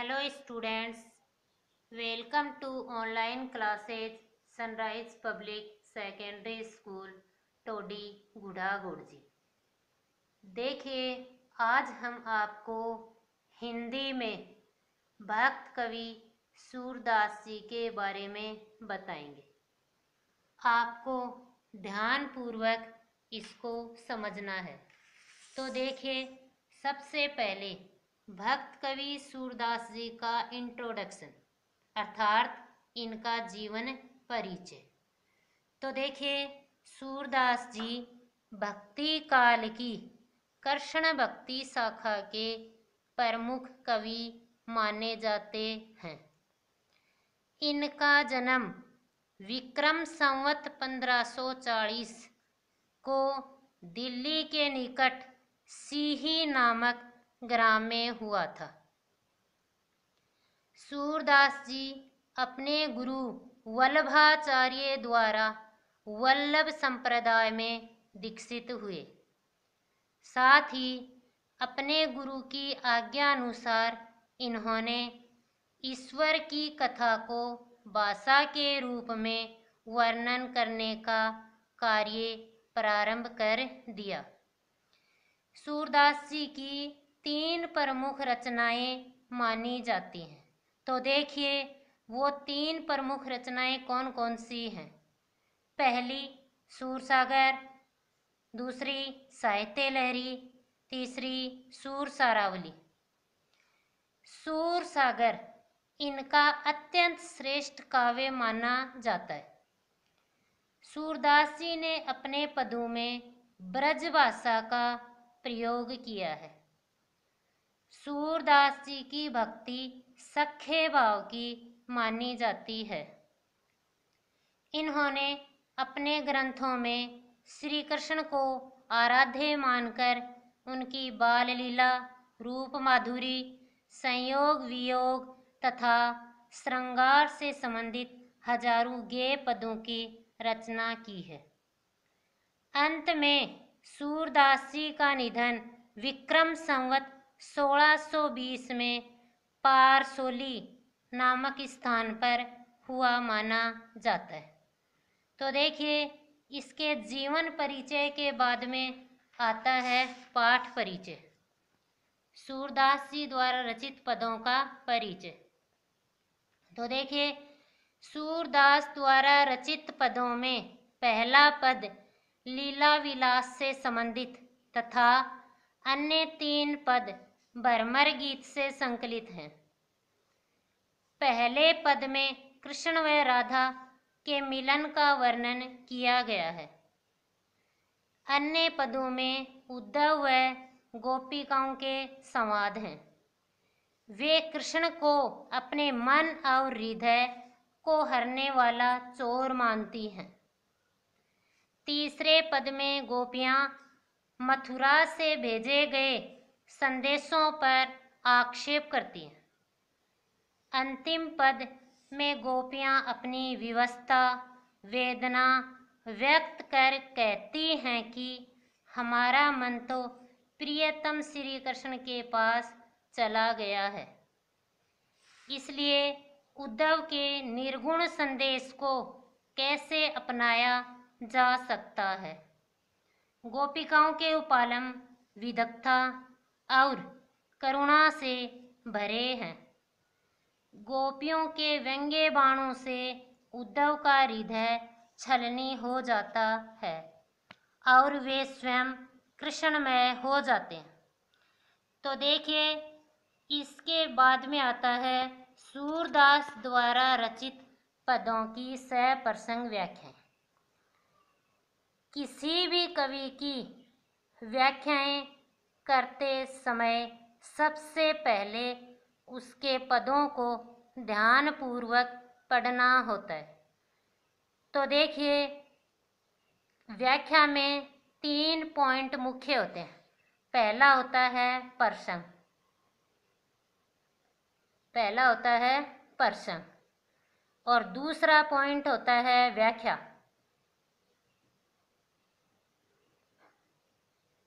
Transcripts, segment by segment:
hello students welcome to online classes sunrise public secondary school Todi Gudagud जी देखिए आज हम आपको हिंदी में भक्त कवि सूरदास जी के बारे में बताएंगे आपको ध्यानपूर्वक इसको समझना है तो देखिए सबसे पहले भक्त कवि सूरदास जी का इंट्रोडक्शन अर्थात इनका जीवन परिचय तो देखिए सूरदास जी भक्ति काल की कृष्ण भक्ति शाखा के प्रमुख कवि माने जाते हैं इनका जन्म विक्रम संवत 1540 को दिल्ली के निकट सीही नामक ग्राम में हुआ था सूरदास जी अपने गुरु वल्लभाचार्य द्वारा वल्लभ संप्रदाय में दीक्षित हुए साथ ही अपने गुरु की आज्ञा अनुसार इन्होंने ईश्वर की कथा को भाषा के रूप में वर्णन करने का कार्य प्रारंभ कर दिया सूरदास जी की तीन प्रमुख रचनाएं मानी जाती हैं तो देखिए वो तीन प्रमुख रचनाएं कौन कौन सी हैं पहली सूरसागर दूसरी साहित्य लहरी तीसरी सूर सारावली सूर सागर इनका अत्यंत श्रेष्ठ काव्य माना जाता है सूरदास जी ने अपने पदों में ब्रजभाषा का प्रयोग किया है सूरदास जी की भक्ति सख्य भाव की मानी जाती है इन्होंने अपने ग्रंथों में श्री कृष्ण को आराध्य मानकर उनकी बाल लीला रूप माधुरी संयोग वियोग तथा श्रृंगार से संबंधित हजारों गे पदों की रचना की है अंत में सूरदास जी का निधन विक्रम संवत 1620 में पारसोली नामक स्थान पर हुआ माना जाता है तो देखिए इसके जीवन परिचय के बाद में आता है पाठ परिचय सूरदास जी द्वारा रचित पदों का परिचय तो देखिए सूरदास द्वारा रचित पदों में पहला पद लीला विलास से संबंधित तथा अन्य तीन पद भरमर गीत से संकलित है पहले पद में कृष्ण व राधा के मिलन का वर्णन किया गया है अन्य पदों में उद्धव व गोपिकाओं के संवाद हैं वे कृष्ण को अपने मन और हृदय को हरने वाला चोर मानती हैं तीसरे पद में गोपियाँ मथुरा से भेजे गए संदेशों पर आक्षेप करती हैं अंतिम पद में गोपियाँ अपनी विवस्था वेदना व्यक्त कर कहती हैं कि हमारा मन तो प्रियतम श्री कृष्ण के पास चला गया है इसलिए उद्धव के निर्गुण संदेश को कैसे अपनाया जा सकता है गोपिकाओं के उपालम विदग्धा और करुणा से भरे हैं गोपियों के व्यंग्य बाणों से उद्धव का हृदय छलनी हो जाता है और वे स्वयं कृष्णमय हो जाते हैं तो देखिए इसके बाद में आता है सूरदास द्वारा रचित पदों की सह प्रसंग व्याख्या किसी भी कवि की व्याख्याएं करते समय सबसे पहले उसके पदों को ध्यानपूर्वक पढ़ना होता है तो देखिए व्याख्या में तीन पॉइंट मुख्य होते हैं पहला होता है प्रसंग पहला होता है प्रसंग और दूसरा पॉइंट होता है व्याख्या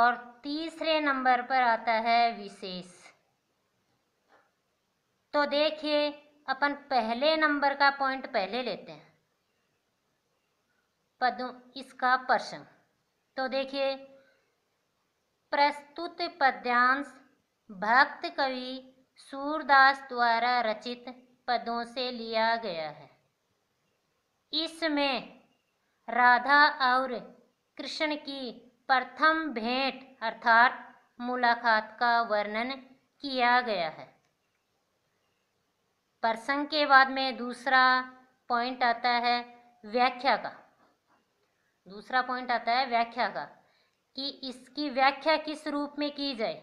और तीसरे नंबर पर आता है विशेष तो देखिए अपन पहले नंबर का पॉइंट पहले लेते हैं पदों इसका प्रश्न तो देखिए प्रस्तुत पद्यांश भक्त कवि सूरदास द्वारा रचित पदों से लिया गया है इसमें राधा और कृष्ण की प्रथम भेंट अर्थात मुलाकात का वर्णन किया गया है प्रसंग के बाद में दूसरा पॉइंट आता है व्याख्या का दूसरा पॉइंट आता है व्याख्या का कि इसकी व्याख्या किस रूप में की जाए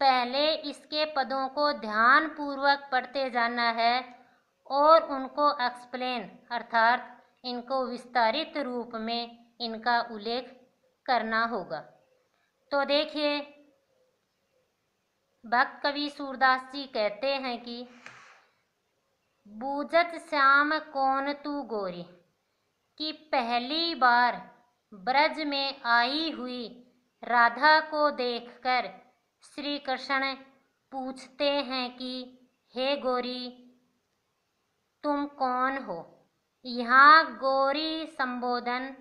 पहले इसके पदों को ध्यान पूर्वक पढ़ते जाना है और उनको एक्सप्लेन अर्थात इनको विस्तारित रूप में इनका उल्लेख करना होगा तो देखिए भक्त कवि सूरदास जी कहते हैं कि बूझत श्याम कौन तू गोरी कि पहली बार ब्रज में आई हुई राधा को देखकर श्री कृष्ण पूछते हैं कि हे गोरी तुम कौन हो यहाँ गोरी संबोधन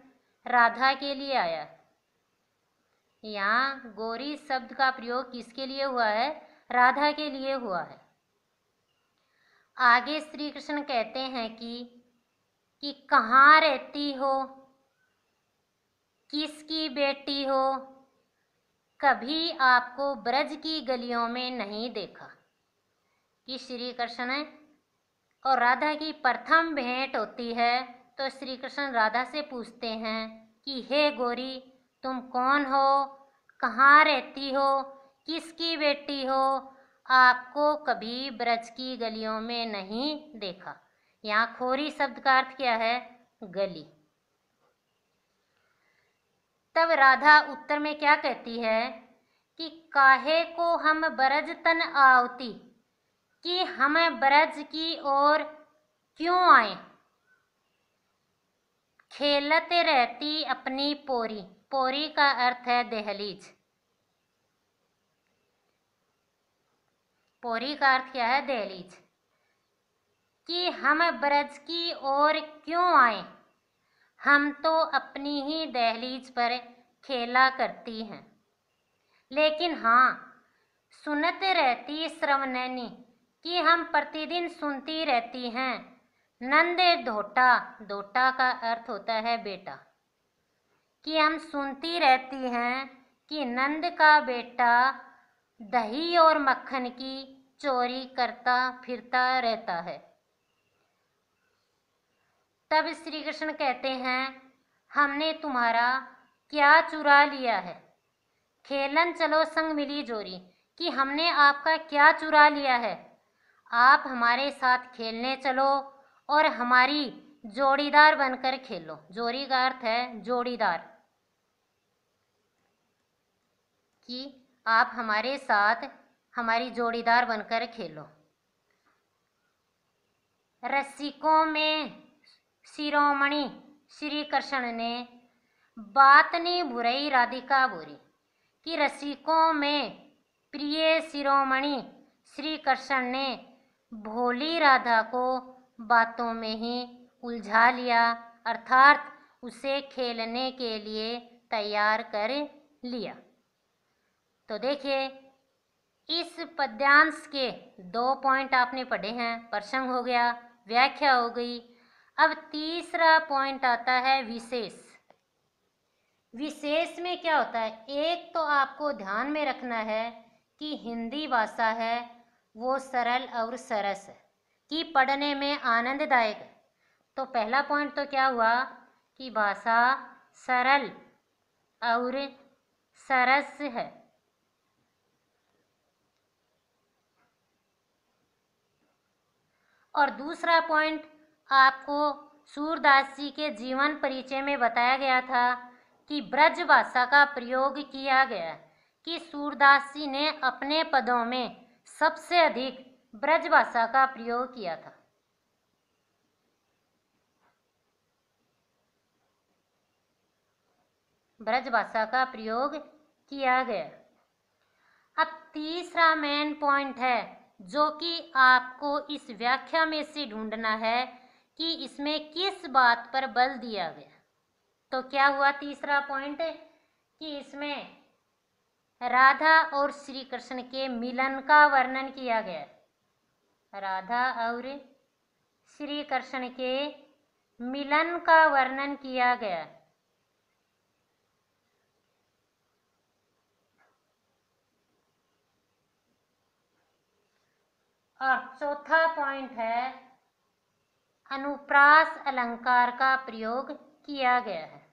राधा के लिए आया यहाँ गौरी शब्द का प्रयोग किसके लिए हुआ है राधा के लिए हुआ है आगे श्री कृष्ण कहते हैं कि कि कहाँ रहती हो किसकी बेटी हो कभी आपको ब्रज की गलियों में नहीं देखा कि श्री कृष्ण और राधा की प्रथम भेंट होती है तो श्री कृष्ण राधा से पूछते हैं कि हे गौरी तुम कौन हो कहाँ रहती हो किसकी बेटी हो आपको कभी ब्रज की गलियों में नहीं देखा यहाँ खोरी शब्द का अर्थ क्या है गली तब राधा उत्तर में क्या कहती है कि काहे को हम ब्रज तन आवती कि हम ब्रज की ओर क्यों आए खेलते रहती अपनी पोरी पोरी का अर्थ है दहलीज पोरी का अर्थ क्या है दहलीज कि हम ब्रज की ओर क्यों आए हम तो अपनी ही दहलीज पर खेला करती हैं लेकिन हाँ सुनत रहती श्रवनैनी कि हम प्रतिदिन सुनती रहती हैं नंद धोटा धोटा का अर्थ होता है बेटा कि हम सुनती रहती हैं कि नंद का बेटा दही और मक्खन की चोरी करता फिरता रहता है तब श्री कृष्ण कहते हैं हमने तुम्हारा क्या चुरा लिया है खेलन चलो संग मिली जोरी कि हमने आपका क्या चुरा लिया है आप हमारे साथ खेलने चलो और हमारी जोड़ीदार बनकर खेलो जोरी का अर्थ है जोड़ीदार कि आप हमारे साथ हमारी जोड़ीदार बनकर खेलो रसिकों में शिरोमणि श्री कृष्ण ने बात नहीं बुराई राधिका बोरी कि रसिकों में प्रिय शिरोमणि श्री कृष्ण ने भोली राधा को बातों में ही उलझा लिया अर्थात उसे खेलने के लिए तैयार कर लिया तो देखिए इस पद्यांश के दो पॉइंट आपने पढ़े हैं प्रसंग हो गया व्याख्या हो गई अब तीसरा पॉइंट आता है विशेष विशेष में क्या होता है एक तो आपको ध्यान में रखना है कि हिंदी भाषा है वो सरल और सरस है कि पढ़ने में आनंददायक है तो पहला पॉइंट तो क्या हुआ कि भाषा सरल और सरस है और दूसरा पॉइंट आपको सूरदास जी के जीवन परिचय में बताया गया था कि ब्रज भाषा का प्रयोग किया गया कि सूरदास जी ने अपने पदों में सबसे अधिक ब्रज भाषा का प्रयोग किया था ब्रज भाषा का प्रयोग किया गया अब तीसरा मेन पॉइंट है जो कि आपको इस व्याख्या में से ढूंढना है कि इसमें किस बात पर बल दिया गया तो क्या हुआ तीसरा पॉइंट कि इसमें राधा और श्री कृष्ण के मिलन का वर्णन किया गया राधा और श्री कृष्ण के मिलन का वर्णन किया गया और चौथा पॉइंट है अनुप्रास अलंकार का प्रयोग किया गया है